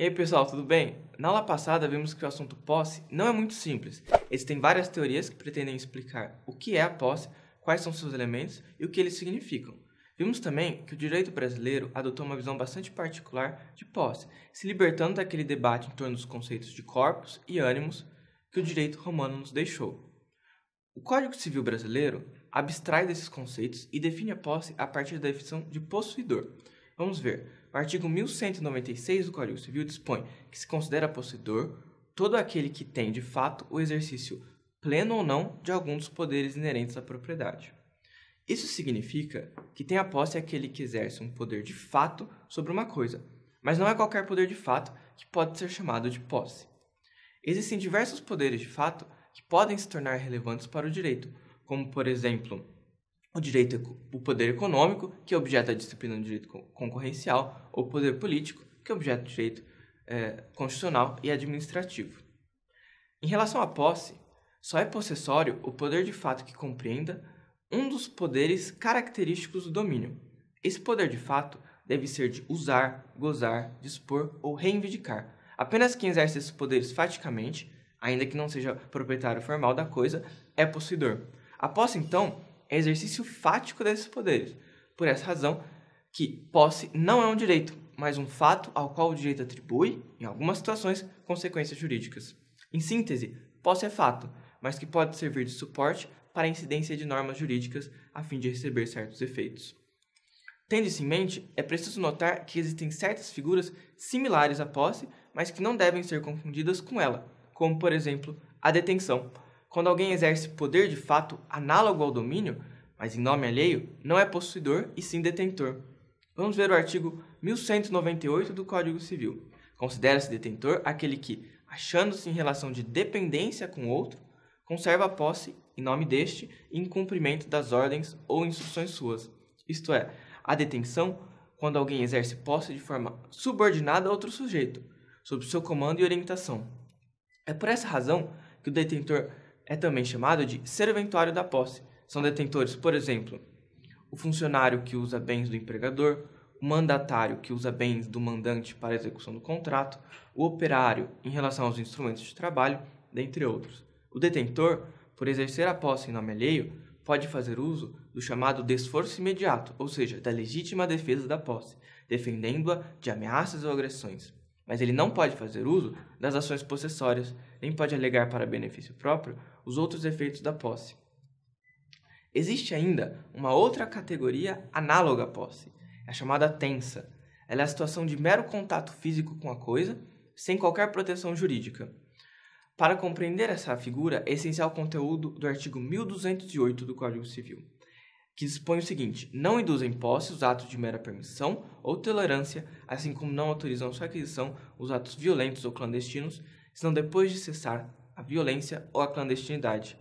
E aí, pessoal, tudo bem? Na aula passada vimos que o assunto posse não é muito simples. Existem várias teorias que pretendem explicar o que é a posse, quais são seus elementos e o que eles significam. Vimos também que o direito brasileiro adotou uma visão bastante particular de posse, se libertando daquele debate em torno dos conceitos de corpos e ânimos que o direito romano nos deixou. O Código Civil brasileiro abstrai desses conceitos e define a posse a partir da definição de possuidor. Vamos ver. O artigo 1196 do Código Civil dispõe que se considera possuidor todo aquele que tem de fato o exercício pleno ou não de algum dos poderes inerentes à propriedade. Isso significa que tem a posse aquele que exerce um poder de fato sobre uma coisa, mas não é qualquer poder de fato que pode ser chamado de posse. Existem diversos poderes de fato que podem se tornar relevantes para o direito, como, por exemplo, o direito o poder econômico, que é objeto da disciplina do direito concorrencial, ou o poder político, que é objeto do direito é, constitucional e administrativo. Em relação à posse, só é possessório o poder de fato que compreenda um dos poderes característicos do domínio. Esse poder de fato deve ser de usar, gozar, dispor ou reivindicar. Apenas quem exerce esses poderes faticamente, ainda que não seja proprietário formal da coisa, é possuidor. A posse, então, é exercício fático desses poderes. Por essa razão, que posse não é um direito, mas um fato ao qual o direito atribui, em algumas situações, consequências jurídicas. Em síntese, posse é fato, mas que pode servir de suporte para a incidência de normas jurídicas a fim de receber certos efeitos. Tendo isso em mente, é preciso notar que existem certas figuras similares à posse, mas que não devem ser confundidas com ela, como, por exemplo, a detenção, quando alguém exerce poder de fato análogo ao domínio, mas em nome alheio, não é possuidor e sim detentor. Vamos ver o artigo 1198 do Código Civil. Considera-se detentor aquele que, achando-se em relação de dependência com outro, conserva a posse em nome deste em cumprimento das ordens ou instruções suas. Isto é, a detenção quando alguém exerce posse de forma subordinada a outro sujeito, sob seu comando e orientação. É por essa razão que o detentor é também chamado de serventuário da posse. São detentores, por exemplo, o funcionário que usa bens do empregador, o mandatário que usa bens do mandante para execução do contrato, o operário em relação aos instrumentos de trabalho, dentre outros. O detentor, por exercer a posse em nome alheio, pode fazer uso do chamado desforço imediato, ou seja, da legítima defesa da posse, defendendo-a de ameaças ou agressões mas ele não pode fazer uso das ações possessórias, nem pode alegar para benefício próprio os outros efeitos da posse. Existe ainda uma outra categoria análoga à posse, é a chamada tensa. Ela é a situação de mero contato físico com a coisa, sem qualquer proteção jurídica. Para compreender essa figura, é essencial o conteúdo do artigo 1208 do Código Civil que dispõe o seguinte: não induzem posse os atos de mera permissão ou tolerância, assim como não autorizam sua aquisição os atos violentos ou clandestinos, senão depois de cessar a violência ou a clandestinidade.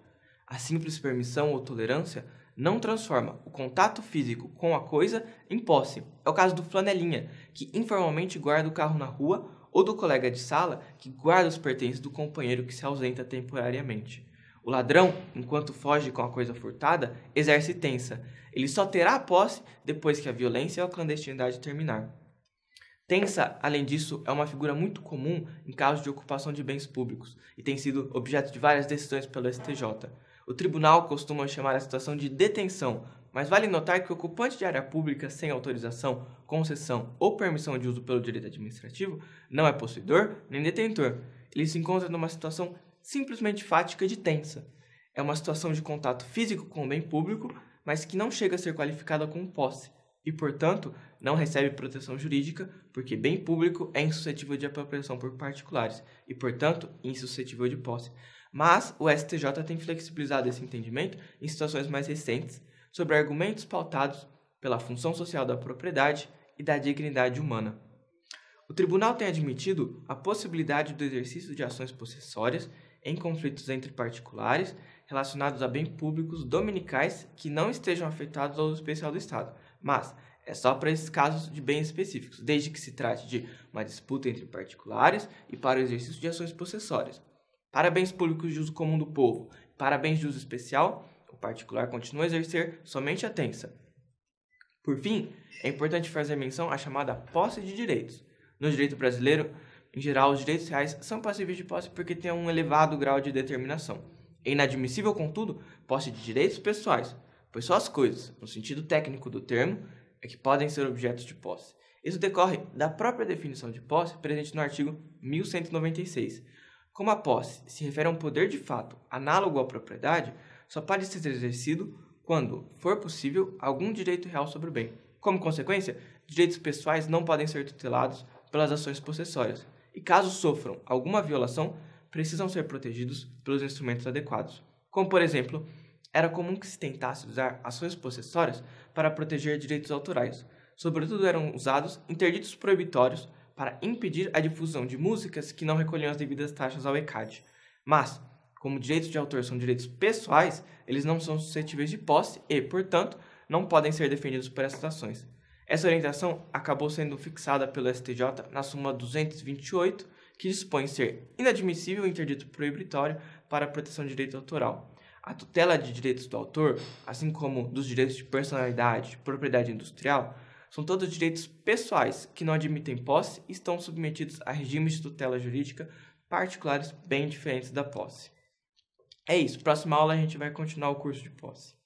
A simples permissão ou tolerância não transforma o contato físico com a coisa em posse. É o caso do flanelinha, que informalmente guarda o carro na rua, ou do colega de sala, que guarda os pertences do companheiro que se ausenta temporariamente. O ladrão, enquanto foge com a coisa furtada, exerce tensa. Ele só terá posse depois que a violência ou a clandestinidade terminar. Tensa, além disso, é uma figura muito comum em casos de ocupação de bens públicos e tem sido objeto de várias decisões pelo STJ. O tribunal costuma chamar a situação de detenção, mas vale notar que o ocupante de área pública sem autorização, concessão ou permissão de uso pelo direito administrativo não é possuidor nem detentor. Ele se encontra numa situação simplesmente fática de tensa. É uma situação de contato físico com o bem público, mas que não chega a ser qualificada como posse e, portanto, não recebe proteção jurídica, porque bem público é insuscetível de apropriação por particulares e, portanto, insuscetível de posse. Mas o STJ tem flexibilizado esse entendimento em situações mais recentes, sobre argumentos pautados pela função social da propriedade e da dignidade humana. O tribunal tem admitido a possibilidade do exercício de ações possessórias em conflitos entre particulares relacionados a bens públicos dominicais que não estejam afetados ao uso especial do Estado, mas é só para esses casos de bens específicos, desde que se trate de uma disputa entre particulares e para o exercício de ações possessórias. Para bens públicos de uso comum do povo, para bens de uso especial, o particular continua a exercer somente a tensa. Por fim, é importante fazer menção à chamada posse de direitos. No direito brasileiro, em geral, os direitos reais são passíveis de posse porque têm um elevado grau de determinação. É inadmissível, contudo, posse de direitos pessoais, pois só as coisas, no sentido técnico do termo, é que podem ser objetos de posse. Isso decorre da própria definição de posse presente no artigo 1196. Como a posse se refere a um poder de fato análogo à propriedade, só pode ser exercido quando for possível algum direito real sobre o bem. Como consequência, direitos pessoais não podem ser tutelados pelas ações possessórias e, caso sofram alguma violação, precisam ser protegidos pelos instrumentos adequados. Como, por exemplo, era comum que se tentasse usar ações possessórias para proteger direitos autorais. Sobretudo eram usados interditos proibitórios para impedir a difusão de músicas que não recolhiam as devidas taxas ao ECAD. Mas, como direitos de autor são direitos pessoais, eles não são suscetíveis de posse e, portanto, não podem ser defendidos por essas ações. Essa orientação acabou sendo fixada pelo STJ na súmula 228, que dispõe ser inadmissível o interdito proibitório para a proteção de direito autoral. A tutela de direitos do autor, assim como dos direitos de personalidade, propriedade industrial, são todos direitos pessoais que não admitem posse e estão submetidos a regimes de tutela jurídica particulares bem diferentes da posse. É isso, próxima aula a gente vai continuar o curso de posse.